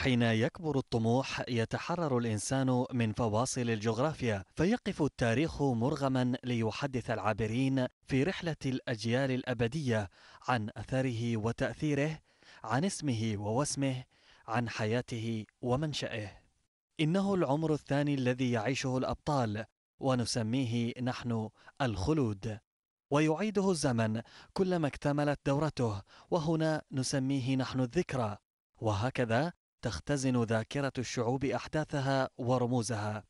حين يكبر الطموح يتحرر الانسان من فواصل الجغرافيا فيقف التاريخ مرغما ليحدث العابرين في رحله الاجيال الابديه عن اثره وتاثيره عن اسمه ووسمه عن حياته ومنشاه انه العمر الثاني الذي يعيشه الابطال ونسميه نحن الخلود ويعيده الزمن كلما اكتملت دورته وهنا نسميه نحن الذكرى وهكذا تختزن ذاكرة الشعوب أحداثها ورموزها.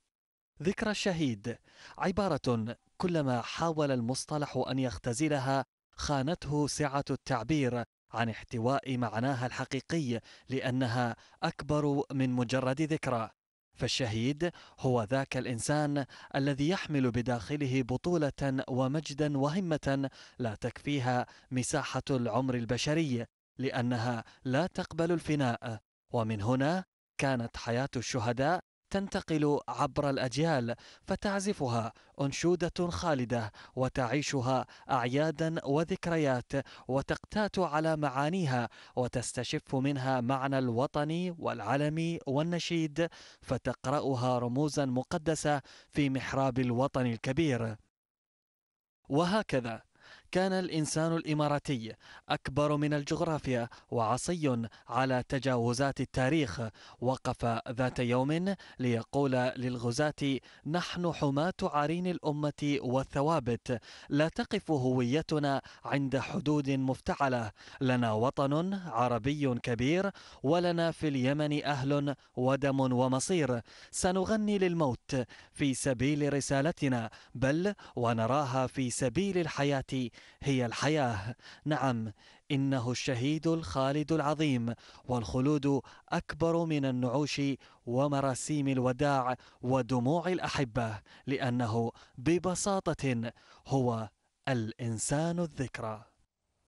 ذكرى الشهيد عبارة كلما حاول المصطلح أن يختزلها خانته سعة التعبير عن احتواء معناها الحقيقي لأنها أكبر من مجرد ذكرى. فالشهيد هو ذاك الانسان الذي يحمل بداخله بطوله ومجدا وهمه لا تكفيها مساحه العمر البشري لانها لا تقبل الفناء ومن هنا كانت حياة الشهداء تنتقل عبر الأجيال فتعزفها أنشودة خالدة وتعيشها أعيادا وذكريات وتقتات على معانيها وتستشف منها معنى الوطني والعلمي والنشيد فتقرأها رموزا مقدسة في محراب الوطن الكبير وهكذا كان الإنسان الإماراتي أكبر من الجغرافيا وعصي على تجاوزات التاريخ وقف ذات يوم ليقول للغزاة نحن حماة عرين الأمة والثوابت لا تقف هويتنا عند حدود مفتعلة لنا وطن عربي كبير ولنا في اليمن أهل ودم ومصير سنغني للموت في سبيل رسالتنا بل ونراها في سبيل الحياة هي الحياة نعم إنه الشهيد الخالد العظيم والخلود أكبر من النعوش ومراسيم الوداع ودموع الأحبة لأنه ببساطة هو الإنسان الذكرى